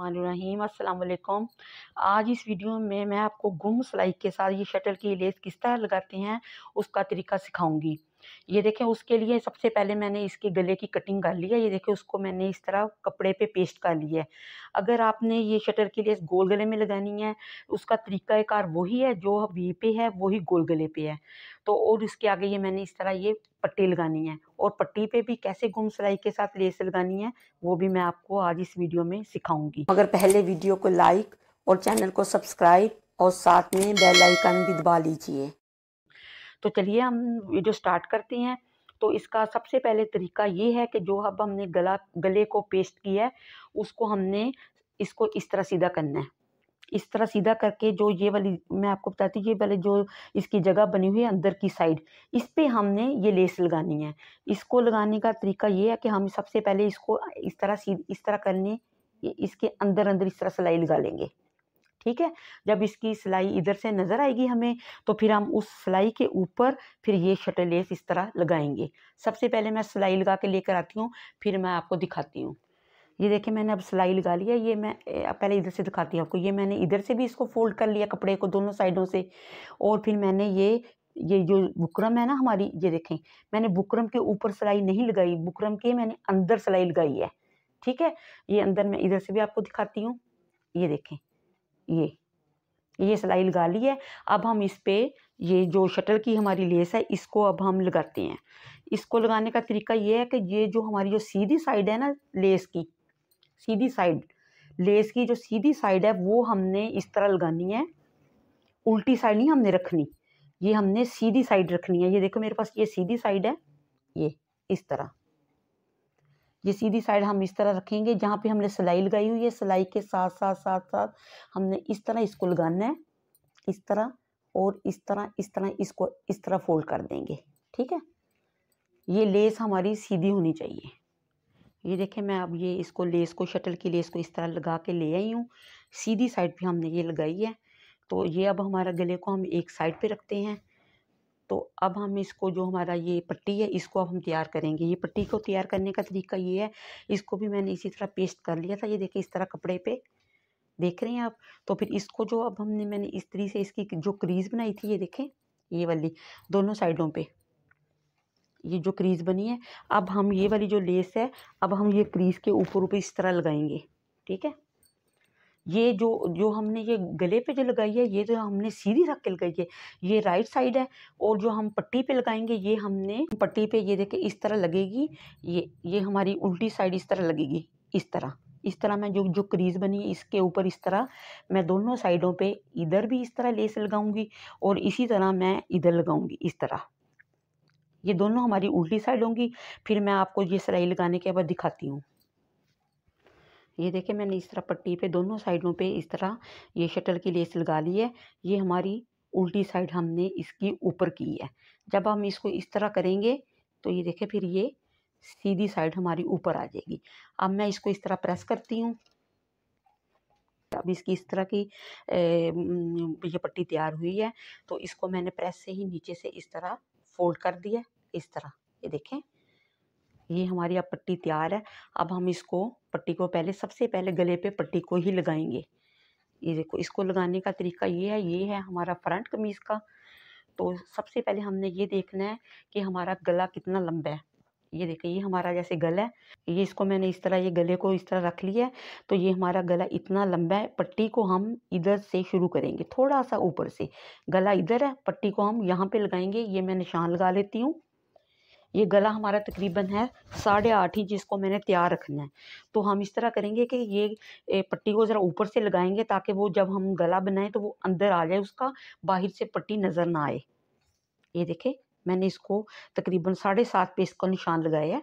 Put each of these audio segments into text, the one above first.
रहीम अस्सलाम आज इस वीडियो में मैं आपको गुम सिलाई के साथ ये शटल की लेस किस तरह लगाते हैं उसका तरीका सिखाऊंगी ये देखें उसके लिए सबसे पहले मैंने इसके गले की कटिंग कर ली है ये देखें उसको मैंने इस तरह कपड़े पे पेस्ट कर लिया है अगर आपने ये शटर के लिए गोल गले में लगानी है उसका तरीक़ाकार वही है जो वी पे है वही गोल गले पे है तो और उसके आगे ये मैंने इस तरह ये पट्टी लगानी है और पट्टी पे भी कैसे गुम सिलाई के साथ लेस लगानी है वो भी मैं आपको आज इस वीडियो में सिखाऊंगी अगर पहले वीडियो को लाइक और चैनल को सब्सक्राइब और साथ में बेल आइकन भी दबा लीजिए तो चलिए हम वीडियो स्टार्ट करते हैं तो इसका सबसे पहले तरीका ये है कि जो अब हमने गला गले को पेस्ट किया है उसको हमने इसको इस तरह सीधा करना है इस तरह सीधा करके जो ये वाली मैं आपको बताती हूँ ये वाले जो इसकी जगह बनी हुई है अंदर की साइड इस पर हमने ये लेस लगानी है इसको लगाने का तरीका ये है कि हम सबसे पहले इसको इस तरह सी इस तरह करने इसके अंदर अंदर इस तरह सिलाई लगा लेंगे ठीक है जब इसकी सिलाई इधर से नज़र आएगी हमें तो फिर हम उस सिलाई के ऊपर फिर ये शटर लेस इस तरह लगाएंगे सबसे पहले मैं सिलाई लगा के लेकर आती हूँ फिर मैं आपको दिखाती हूँ ये देखिए मैंने अब सिलाई लगा लिया ये मैं पहले इधर से दिखाती हूँ आपको ये मैंने इधर से भी इसको फोल्ड कर लिया कपड़े को दोनों साइडों से और फिर मैंने ये ये जो बुकरम है ना हमारी ये देखें मैंने बुकरम के ऊपर सिलाई नहीं लगाई बुकरम के मैंने अंदर सिलाई लगाई है ठीक है ये अंदर मैं इधर से भी आपको दिखाती हूँ ये देखें ये ये सिलाई लगा ली है अब हम इस पर ये जो शटल की हमारी लेस है इसको अब हम लगाते हैं इसको लगाने का तरीका ये है कि ये जो हमारी जो सीधी साइड है ना लेस की सीधी साइड लेस की जो सीधी साइड है वो हमने इस तरह लगानी है उल्टी साइड नहीं हमने रखनी ये हमने सीधी साइड रखनी है ये देखो मेरे पास ये सीधी साइड है ये इस तरह ये सीधी साइड हम इस तरह रखेंगे जहाँ पे हमने सिलाई लगाई हुई है सिलाई के साथ साथ साथ साथ हमने इस तरह इसको लगाना है इस तरह और इस तरह इस तरह इसको इस तरह फोल्ड कर देंगे ठीक है ये लेस हमारी सीधी होनी चाहिए ये देखें मैं अब ये इसको लेस को शटल की लेस को इस तरह लगा के ले आई हूँ सीधी साइड पर हमने ये लगाई है तो ये अब हमारा गले को हम एक साइड पर रखते हैं तो अब हम इसको जो हमारा ये पट्टी है इसको अब हम तैयार करेंगे ये पट्टी को तैयार करने का तरीका ये है इसको भी मैंने इसी तरह पेस्ट कर लिया था ये देखिए इस तरह कपड़े पे देख रहे हैं आप तो फिर इसको जो अब हमने मैंने इस तरी से इसकी जो क्रीज़ बनाई थी ये देखें ये वाली दोनों साइडों पर ये जो क्रीज़ बनी है अब हम ये वाली जो लेस है अब हम ये क्रीज़ के ऊपर ऊपर इस तरह लगाएंगे ठीक है ये जो जो हमने ये गले पे जो लगाई है ये जो तो हमने सीधी रख के लगाई है ये राइट साइड है और जो हम पट्टी पे लगाएंगे ये हमने पट्टी पे ये देखे इस तरह लगेगी ये ये हमारी उल्टी साइड इस तरह लगेगी इस तरह इस तरह मैं जो जो क्रीज बनी है इसके ऊपर इस तरह मैं दोनों साइडों पे इधर भी इस तरह लेस लगाऊंगी और इसी तरह मैं इधर लगाऊंगी इस तरह ये दोनों हमारी उल्टी साइड होंगी फिर मैं आपको ये सिलाई लगाने के बाद दिखाती हूँ ये देखें मैंने इस तरह पट्टी पे दोनों साइडों पे इस तरह ये शटल की लेस लगा ली है ये हमारी उल्टी साइड हमने इसकी ऊपर की है जब हम इसको इस तरह करेंगे तो ये देखें फिर ये सीधी साइड हमारी ऊपर आ जाएगी अब मैं इसको इस तरह प्रेस करती हूँ अब इसकी इस तरह की ये पट्टी तैयार हुई है तो इसको मैंने प्रेस से ही नीचे से इस तरह फोल्ड कर दिया इस तरह ये देखें ये हमारी अब पट्टी तैयार है अब हम इसको पट्टी को पहले सबसे पहले गले पे पट्टी को ही लगाएंगे ये देखो इसको लगाने का तरीका ये है ये है हमारा फ्रंट कमीज़ का तो सबसे पहले हमने ये देखना है कि हमारा गला कितना लंबा है ये देखें ये हमारा जैसे गला है ये इसको मैंने इस तरह ये गले को इस तरह रख लिया है तो ये हमारा गला इतना लंबा है पट्टी को हम इधर से शुरू करेंगे थोड़ा सा ऊपर से गला इधर है पट्टी को हम यहाँ पे लगाएंगे ये मैं निशान लगा लेती हूँ ये गला हमारा तकरीबन है साढ़े आठ ही जिसको मैंने तैयार रखना है तो हम इस तरह करेंगे कि ये पट्टी को ज़रा ऊपर से लगाएंगे ताकि वो जब हम गला बनाएं तो वो अंदर आ जाए उसका बाहर से पट्टी नज़र ना आए ये देखें मैंने इसको तकरीबन साढ़े सात पे इसका निशान लगाया है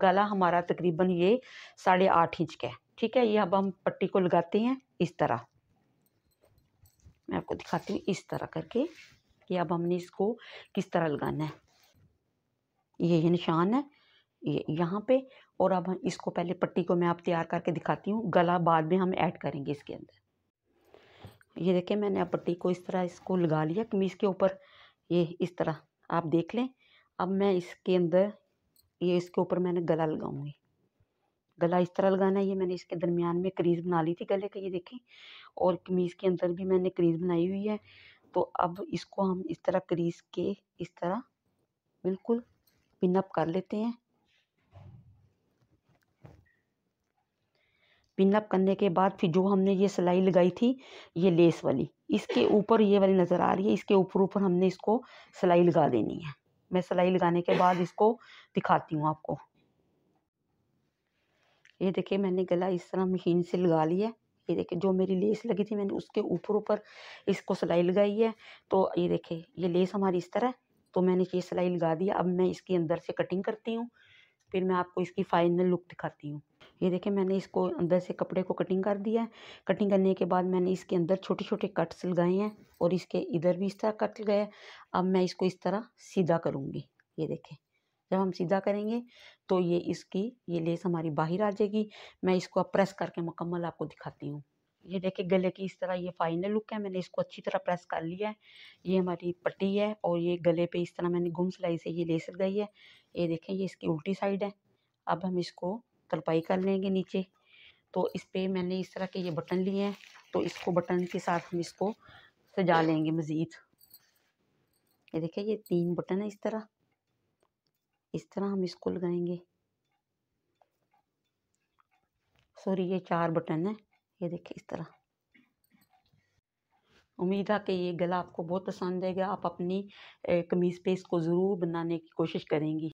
गला हमारा तकरीबन ये साढ़े आठ इंच का है ठीक है ये अब हम पट्टी को लगाते हैं इस तरह मैं आपको दिखाती हूँ इस तरह करके कि अब हमने इसको किस तरह लगाना है ये निशान है ये यहाँ पे और अब इसको पहले पट्टी को मैं आप तैयार करके दिखाती हूँ गला बाद में हम ऐड करेंगे इसके अंदर ये देखिए मैंने अब पट्टी को इस तरह इसको लगा लिया कमीज़ के ऊपर ये इस तरह आप देख लें अब मैं इसके अंदर ये इसके ऊपर मैंने गला लगाऊंगी गला इस तरह लगाना है ये मैंने इसके दरमियान में क्रीज बना ली थी गले का ये देखें और कमीज़ के अंदर भी मैंने क्रीज बनाई हुई है तो अब इसको हम इस तरह क्रीज के इस तरह बिल्कुल पिन अप कर लेते हैं पिन अप करने के बाद फिर जो हमने ये सिलाई लगाई थी ये लेस वाली इसके ऊपर ये वाली नज़र आ रही है इसके ऊपर ऊपर हमने इसको सिलाई लगा देनी है मैं सिलाई लगाने के बाद इसको दिखाती हूँ आपको ये देखिए मैंने गला इस तरह मशीन से लगा लिया ये देखिए जो मेरी लेस लगी थी मैंने उसके ऊपर ऊपर इसको सिलाई लगाई है तो ये देखिए ये लेस हमारी इस तरह तो मैंने ये सिलाई लगा दी अब मैं इसकी अंदर से कटिंग करती हूँ फिर मैं आपको इसकी फाइनल लुक दिखाती हूँ ये देखें मैंने इसको अंदर से कपड़े को कटिंग कर दिया है कटिंग करने के बाद मैंने इसके अंदर छोटे छोटे कट्स लगाए हैं और इसके इधर भी इस तरह कट हैं अब मैं इसको इस तरह सीधा करूँगी ये देखें जब हम सीधा करेंगे तो ये इसकी ये लेस हमारी बाहर आ जाएगी मैं इसको अब प्रेस करके मुकम्मल आपको दिखाती हूँ ये देखे गले की इस तरह ये फाइनल लुक है मैंने इसको अच्छी तरह प्रेस कर लिया है ये हमारी पट्टी है और ये गले पे इस तरह मैंने घुम सिलाई से ये लेसर गई है ये देखें ये इसकी उल्टी साइड है अब हम इसको तलपाई कर लेंगे नीचे तो इस पर मैंने इस तरह के ये बटन लिए हैं तो इसको बटन के साथ हम इसको सजा लेंगे मज़ीद ये देखे ये तीन बटन है इस तरह इस तरह हम इसको लगाएंगे सॉरी ये चार बटन है ये देखिए इस तरह उम्मीद है कि ये गला आपको बहुत पसंद आएगा आप अपनी कमीज़ पे इसको ज़रूर बनाने की कोशिश करेंगी